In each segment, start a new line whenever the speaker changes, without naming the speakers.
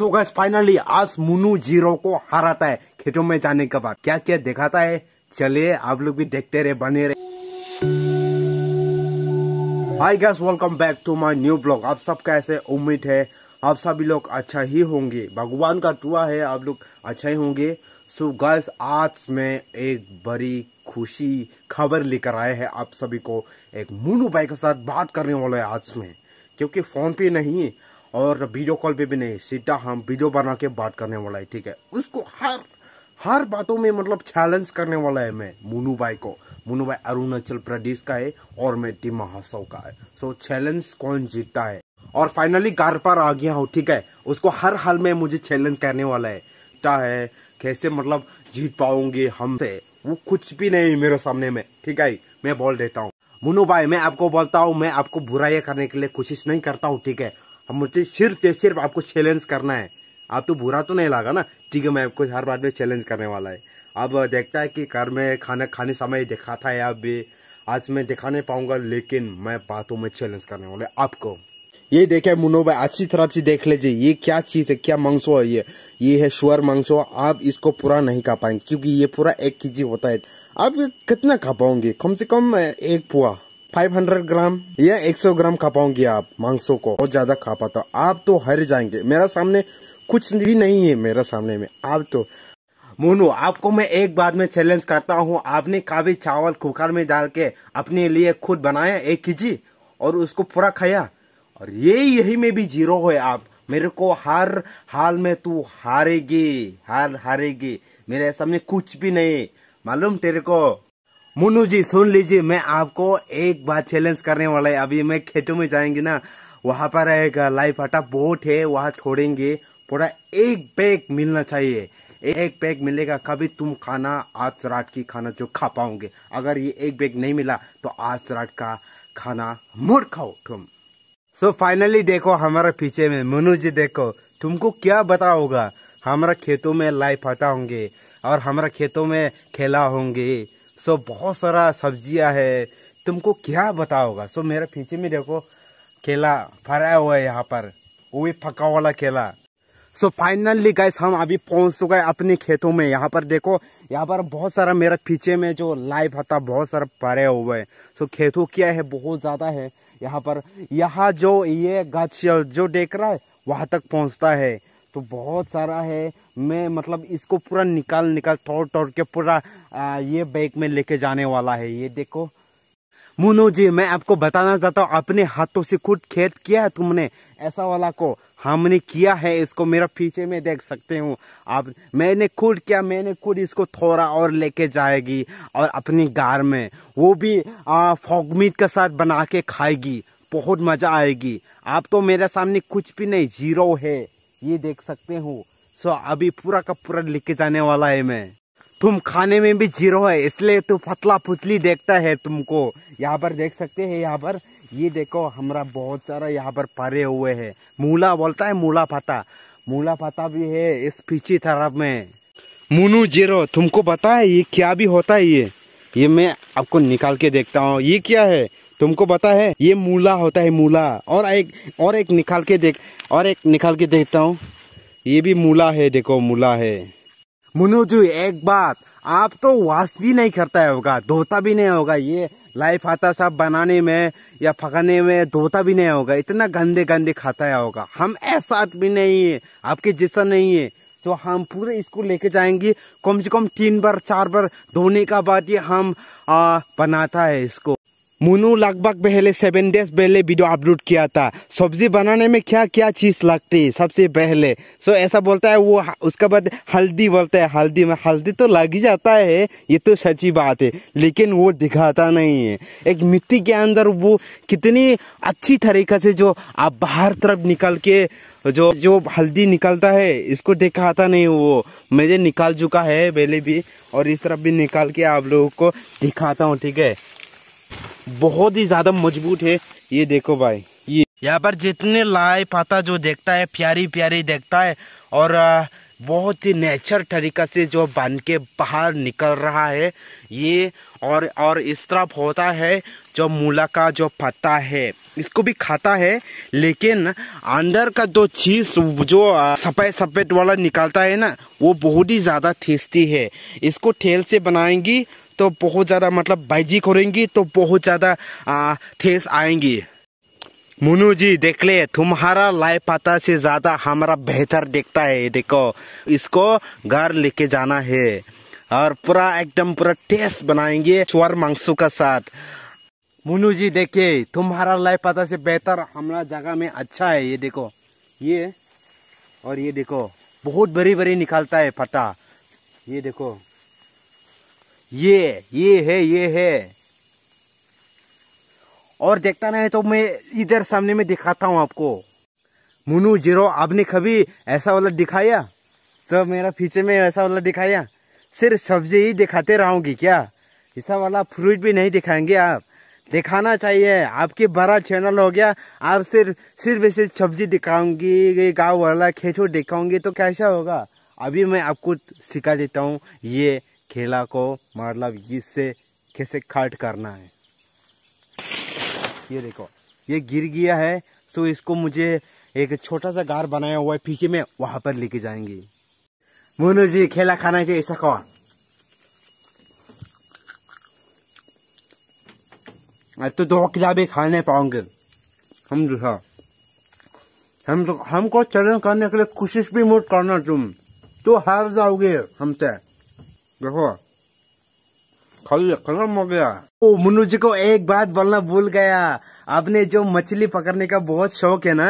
सो so gas finally आज मुनु zero को हराता है खेतों में जाने के बाद क्या क्या दिखाता है चलिए आप लोग भी देखते रहे बने रहे hi guys welcome back to my new blog आप सब कैसे उम्मीद है आप सभी लोग अच्छा ही होंगे भगवान का दुआ है आप लोग अच्छा ही होंगे सो so गैस आज मैं एक बड़ी खुशी खबर लेकर आए हैं आप सभी को एक मुनू भाई के साथ बात करने वाले आज में क्योंकि फोन पे नहीं और वीडियो कॉल पे भी नहीं सीधा हम वीडियो बना के बात करने वाला है ठीक है उसको हर हर बातों में मतलब चैलेंज करने वाला है मैं मुनू भाई को मुनू भाई अरुणाचल प्रदेश का है और मैं टीमा हासव का है सो चैलेंज कौन जीतता है और फाइनली घर पर आ गया हूँ ठीक है उसको हर हाल में मुझे चैलेंज करने वाला है क्या है कैसे मतलब जीत पाऊंगी हमसे वो कुछ भी नहीं मेरे सामने में ठीक है मैं बोल देता हूँ मुनू भाई मैं आपको बोलता हूँ मैं आपको बुराई करने के लिए कोशिश नहीं करता हूँ ठीक है अब मुझे सिर्फ सिर्फ आपको चैलेंज करना है आप तो बुरा तो नहीं लगा ना ठीक है मैं आपको हर बात में चैलेंज करने वाला है अब देखता है कि घर में खाना खाने समय देखा था या अभी आज मैं दिखा नहीं पाऊंगा लेकिन मैं बातों में चैलेंज करने वाले आपको ये देखे मुनो भाई अच्छी तरह से देख लीजिए ये क्या चीज है क्या मंगसो है ये ये है श्वर मंगसो आप इसको पूरा नहीं खा पाएंगे क्योंकि ये पूरा एक के जी होता है आप कितना खा पाओगे कम से कम एक पुआ 500 ग्राम या 100 ग्राम खा पाऊंगी आप मांसों को बहुत ज्यादा खा पाता तो आप तो हर जाएंगे मेरा सामने कुछ भी नहीं है मेरा सामने में आप तो मोनू आपको मैं एक बार में चैलेंज करता हूँ आपने काफी चावल कुकर में डाल के अपने लिए खुद बनाया एक के और उसको पूरा खाया और ये यही में भी जीरो है आप मेरे को हर हाल में तू हारेगी हार हारेगी मेरे सामने कुछ भी नहीं मालूम तेरे को मुन्नू जी सुन लीजिए मैं आपको एक बात चैलेंज करने वाला है अभी मैं खेतों में जाएंगे ना वहां पर एक लाइफ आटा बोट है वहां छोड़ेंगे पूरा एक बैग मिलना चाहिए एक पैक मिलेगा कभी तुम खाना आज रात की खाना जो खा पाओगे अगर ये एक बैग नहीं मिला तो आज रात का खाना मुड़ खाओ तुम सो so फाइनली देखो हमारे पीछे में मनु जी देखो तुमको क्या बता होगा हमारा खेतों में लाइफ आटा होंगे और हमारा खेतों में खेला होंगे सो बहुत सारा सब्जियां है तुमको क्या बताओगा सो मेरे पीछे में देखो केला फरा हुआ है यहाँ पर वो भी पका वाला केला सो फाइनली गाइस हम अभी पहुंच चुके हैं अपने खेतों में यहाँ पर देखो यहाँ पर बहुत सारा मेरा पीछे में जो लाइव होता बहुत सारा पड़े हुए हैं सो खेतों क्या है बहुत ज़्यादा है यहाँ पर यहाँ जो ये गाछ जो देख रहा है वहां तक पहुंचता है तो बहुत सारा है मैं मतलब इसको पूरा निकाल निकाल तोड़ तोड़ के पूरा ये बैग में लेके जाने वाला है ये देखो मुनो जी मैं आपको बताना चाहता हूँ अपने हाथों से खुद खेत किया है तुमने ऐसा वाला को हमने किया है इसको मेरा पीछे में देख सकते हूँ आप मैंने खुद क्या मैंने खुद इसको थोड़ा और लेके जाएगी और अपनी गार में वो भी फॉगमीट के साथ बना के खाएगी बहुत मजा आएगी आप तो मेरे सामने कुछ भी नहीं जीरो है ये देख सकते हो सो अभी पूरा का पूरा लेके जाने वाला है मैं तुम खाने में भी जीरो है इसलिए तो पतला पुतली देखता है तुमको यहाँ पर देख सकते हैं यहाँ पर ये देखो हमारा बहुत सारा यहाँ पर परे हुए है मूला बोलता है मूला फाता मूला फाता भी है इस पीछे तरफ में मुनू जीरो तुमको पता है ये क्या भी होता है ये ये मैं आपको निकाल के देखता हूँ ये क्या है तुमको पता है ये मूला होता है मूला और एक और एक निकाल के देख और एक निकाल के देखता हूँ ये भी मूला है देखो मूला है मुनोजू एक बात आप तो वाश भी नहीं करता होगा धोता भी नहीं होगा ये लाइफ आता सब बनाने में या फकाने में धोता भी नहीं होगा इतना गंदे गंदे खाता है होगा हम ऐसा आदमी नहीं है आपके जिसम नहीं है तो हम पूरे इसको लेके जाएंगे कम से कम तीन बार चार बार धोने का बाद ये हम आ, बनाता है इसको मुनू लगभग पहले सेवन डेज पहले वीडियो अपलोड किया था सब्जी बनाने में क्या क्या चीज़ लगती है सबसे पहले सो ऐसा बोलता है वो उसके बाद हल्दी बोलता है हल्दी में हल्दी तो लग ही जाता है ये तो सच्ची बात है लेकिन वो दिखाता नहीं है एक मिट्टी के अंदर वो कितनी अच्छी तरीके से जो आप बाहर तरफ निकल के जो जो हल्दी निकलता है इसको दिखाता नहीं वो मेरे निकाल चुका है पहले भी और इस तरफ भी निकाल के आप लोगों को दिखाता हूँ ठीक है बहुत ही ज़्यादा मजबूत है ये देखो भाई ये यहाँ पर जितने लाई पाता जो देखता है प्यारी प्यारी देखता है और बहुत ही नेचर तरीका से जो बन के बाहर निकल रहा है ये और और इस तरफ होता है जो मूला का जो पत्ता है इसको भी खाता है लेकिन अंदर का जो चीज जो सफेद सफेद वाला निकलता है ना वो बहुत ही ज्यादा टेस्टी है इसको ठेल से बनाएंगी तो बहुत ज़्यादा मतलब बाइजी करेंगी तो बहुत ज़्यादा ठेस आएंगी मुनु जी देख ले तुम्हारा लाइव पाता से ज़्यादा हमारा बेहतर देखता है देखो इसको घर लेके जाना है और पूरा एकदम पूरा टेस्ट बनाएंगे चुआर मांसू का साथ मुनु जी देखिए तुम्हारा लाइव पता से बेहतर हमारा जगह में अच्छा है ये देखो ये और ये देखो बहुत बड़ी बड़ी निकालता है पता ये देखो ये ये है ये है और देखता नहीं तो मैं इधर सामने में दिखाता हूँ आपको मुनू जीरो आपने कभी ऐसा वाला दिखाया तो मेरा पीछे में ऐसा वाला दिखाया सिर्फ सब्जी ही दिखाते रहोगी क्या ऐसा वाला फ्रूट भी नहीं दिखाएंगे आप दिखाना चाहिए आपके बड़ा चैनल हो गया आप सिर्फ सिर्फ ऐसे सब्जी दिखाऊंगी गाँव वाला खेतों दिखाऊंगी तो कैसा होगा अभी मैं आपको सिखा देता हूँ ये खेला को मतलब इससे कैसे काट करना है ये देखो ये गिर गया है सो तो इसको मुझे एक छोटा सा गार बनाया हुआ है पीछे में वहां पर लेके जाएंगे मोनू जी खेला खाना के ऐसा कौन तो दो किताबें खाने पाओगे हम दूसरा तो, हाँ। हम तो हमको चरण करने के लिए कोशिश भी मुट करना तुम तो हार जाओगे हमसे तो। देखो खाली खत्म हो गया ओ मुन्नू जी को एक बात बोलना भूल गया आपने जो मछली पकड़ने का बहुत शौक है ना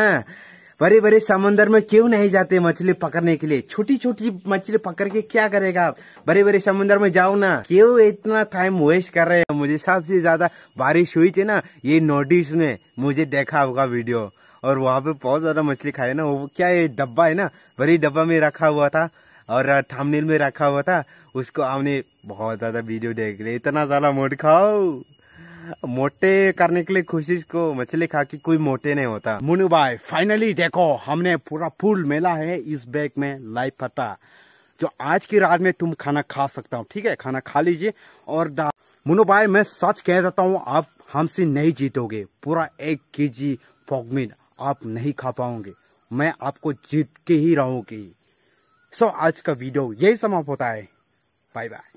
बड़े बड़े समंदर में क्यों नहीं जाते मछली पकड़ने के लिए छोटी छोटी मछली पकड़ के क्या करेगा आप बड़े बड़े समंदर में जाओ ना क्यों इतना टाइम वेस्ट कर रहे हैं मुझे सबसे ज्यादा बारिश हुई थी ना ये नोटिस ने मुझे देखा होगा वीडियो और वहाँ पे बहुत ज्यादा मछली खाए ना वो क्या ये डब्बा है ना बड़ी डब्बा में रखा हुआ था और थामनेल में रखा हुआ था उसको आपने बहुत ज़्यादा वीडियो देख लिया इतना ज़्यादा मोट खाओ मोटे करने के लिए खुशी को मछली खा के कोई मोटे नहीं होता मुनु भाई फाइनली देखो हमने पूरा फूल मेला है इस बैग में लाइफ पता जो आज की रात में तुम खाना खा सकता हो ठीक है खाना खा लीजिए और मुनु भाई मैं सच कह देता हूँ आप हमसे नहीं जीतोगे पूरा एक के जी फॉगमिन आप नहीं खा पाओगे मैं आपको जीत के ही रहूंगी सो आज का वीडियो यही समाप्त होता है Bye bye.